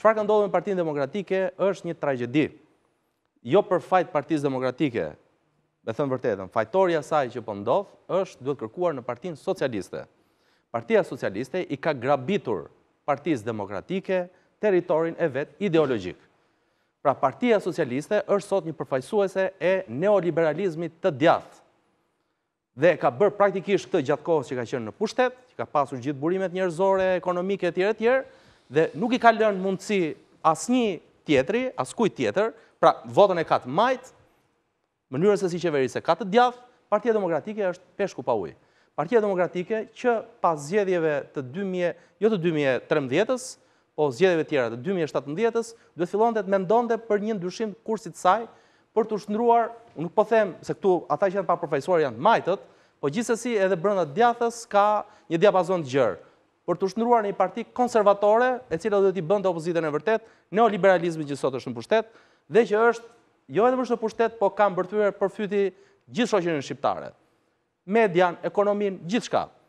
Qëfar ka ndodhë me Partinë Demokratike është një tragedi. Jo për fajt Partisë Demokratike, dhe thënë vërtetën, fajtoria saj që po ndodhë është duhet kërkuar në Partinë Socialiste. Partia Socialiste i ka grabitur Partisë Demokratike, teritorin e vet ideologjik. Pra, Partia Socialiste është sot një përfajsuese e neoliberalizmit të djathë. Dhe ka bërë praktikisht këtë gjatë kohës që ka qenë në pushtet, që ka pasur gjithë burimet njërzore, ekonomike, tjere tjere, dhe nuk i ka lënë mundësi as një tjetëri, as kuj tjetër, pra votën e katë majtë, mënyrën se si qeverisë e katë djafë, partia demokratike është peshku pa ujë. Partia demokratike që pas zjedhjeve të 2000, jo të 2013-ës, po zjedhjeve tjera të 2017-ës, duhet fillon të të dhe për një ndryshim kursit saj, për të shëndruar, nuk po them se këtu ata që janë pa profesuar janë majtët, po gjithës e si edhe brëndat djathës ka një diapazon të gjërë për të shndruar një parti konservatore, e cila dhe ti bëndë opozitën e vërtet, neoliberalizmi që sot është në pushtet, dhe që është, jo edhe mështë në pushtet, po kam bërthyre për fyti gjithë shoqenën shqiptare. Median, ekonomin, gjithë shkatë.